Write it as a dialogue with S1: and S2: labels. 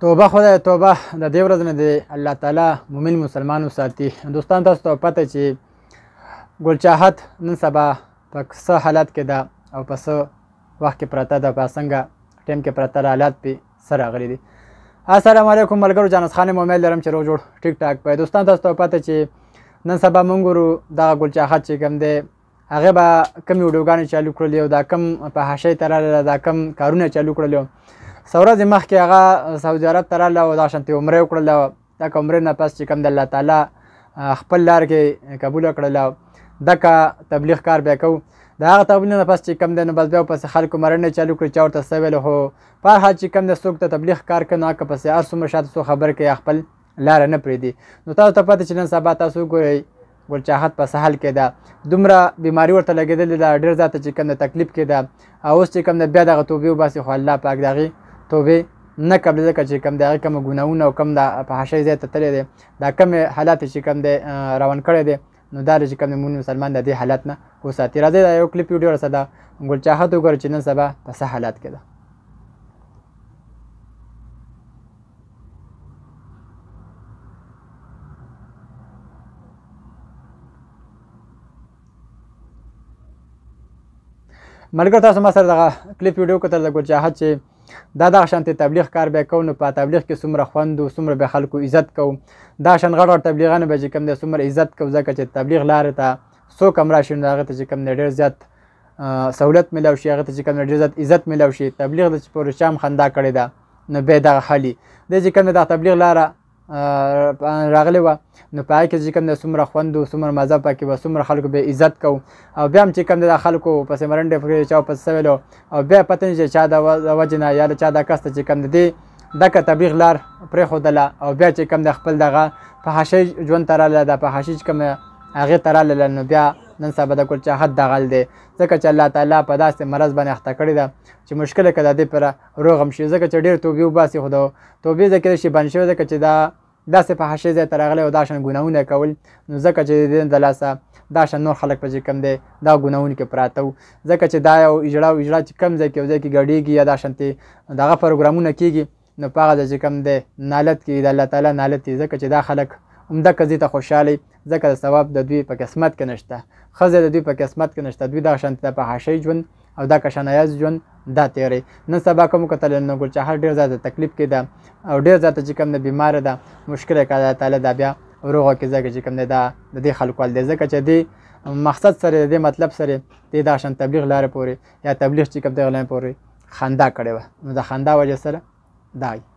S1: توبه خدای توبه د دې ورځ نه دی الله تعالی مؤمن مسلمانو ساتي دوستان تاسو ته پته چې ګل چاحت نن سبا په څه حالت کې ده او په څه وخت کې پرته ده په څنګه ټیم کې پرته حالات پې سره غلي دي السلام علیکم ملګرو جانس خان مومل لرم چې رو جوړ ټیک ټاک په دوستان تاسو ته پته چې نن سبا مونږ ورو دا ګل چاحت چې کوم دی هغه به کم ویډیوګانې چالو کړلې او دا کم په حاشیه تراله دا کم کارونه چالو کړلې سورز مخ کې هغه سعودي عرب ته رااله او دا شانتي عمره وکړله دا عمره نه پس چې کم د الله تعالی خپل لار کې قبول کړله دغه تبلیغ کار بیا کو دا هغه تبلیغ نه پس چې کم د نه بس بیا پس خلکو مرنه چالو کړ چاور ته سویل هو پر هر چې کم د څوک ته تبلیغ کار کنه که پس هر څومره شاته سو خبر کې خپل لار نه پرې دي نو تاسو ته پته چې نن سبا تاسو ګورئ ول چاحت په سهل کې ده دومره بیماری ورته لګیدل دا ډیر ځات چې کوم تکلیف کې ده او اوس چې کوم بیا دغه توبې وباسي خو الله پاک دغه توبې نه قبل ځکه چې کم د هغه کم ګناونه او کم د فحاشۍ ځای ته تللی دی دا کم حالات چې کم دی روان کړی دی نو دا چې کم مون مسلمان د دې حالت نه وساتي راځي دا یو کلیپ ویډیو رسدا ګل چاهت وګوره چې نن سبا په څه حالات کې ده ملګر تاسو ما سره دغه کلیپ ویډیو کتل د ګل چاهت چې دا دغه شانتې تبلیغ کار به کوو نو په تبلیغ کې څومره خوند او څومره به خلکو عزت کوو دا شان غټ غټ تبلیغان به چې کوم دی څومره عزت کوو ځکه چې تبلیغ لارې ته څو کم راشي نو هغه ته چې کوم دی ډېر زیات سهولت میلاو شي هغه ته چې کوم دی ډېر زیات عزت میلاو شي تبلیغ د چې پورې شام خندا کړې ده نو بیا دغه حالي دی چې کوم دی دغه تبلیغ لاره راغلی وه نو په هغې کې چې کوم دی څومره خوند و څومره مزه پکې وه څومره خلکو بیا عزت کو او بیا هم چې کوم دی دا خلکو پسې مرنډې پرې چا پسې سویلو او بیا پته نه چې چا د وجې نه یا د چا دا کس ته چې کوم دی دی دکه تبلیغ لار پرېښودله او بیا چې کوم دی خپل دغه فحاشۍ ژوند ته راغله دا فحاشي چې کوم دی هغې ته راغله نو بیا نن سبا د کل چاحت دغل دی ځکه چې الله تعالی په داسې مرض باندې اخته کړی ده چې مشکله که د دې پره روغ هم شي ځکه چې ډېر توبې وباسي خو د توبې ځکه شي بند شوی ځکه چې دا داسې په حاشیه ځای ته راغلی او دا شان ګناهونه کول نو ځکه چې د دې د لاسه دا شان نور خلک په چې کم دی دا ګناهونه کې پراته وو ځکه چې دا یو اجرا او اجرا چې کم ځای کې یو ځای کې ګډېږي یا دا شانتې دغه پروګرامونه کېږي نو په هغه چې کم دی نالت کې د الله تعالی نالت دی ځکه چې دا خلک عمده قضیې ته خوشحالي ځکه د ثواب د دوی په قسمت کې نشته ښځه د دوی په قسمت کې نشته دوی دا شانتې په حاشیه ژوند او دا کشانایز ژوند دا تیری نن سبا کوم کتل نه ګل چې هر ډیر زیاته تکلیف کې ده او ډیر زیاته چې کوم نه بیمار ده مشکل کړه تعالی دا بیا روغه کې ځکه چې کوم نه ده د دې خلکو ول دي ځکه چې دی مقصد سره دې مطلب سره دې دا شان تبلیغ لاره پوري یا تبلیغ چې کوم دغه لاره پوري خندا کړي و نو دا خندا وجه سره دای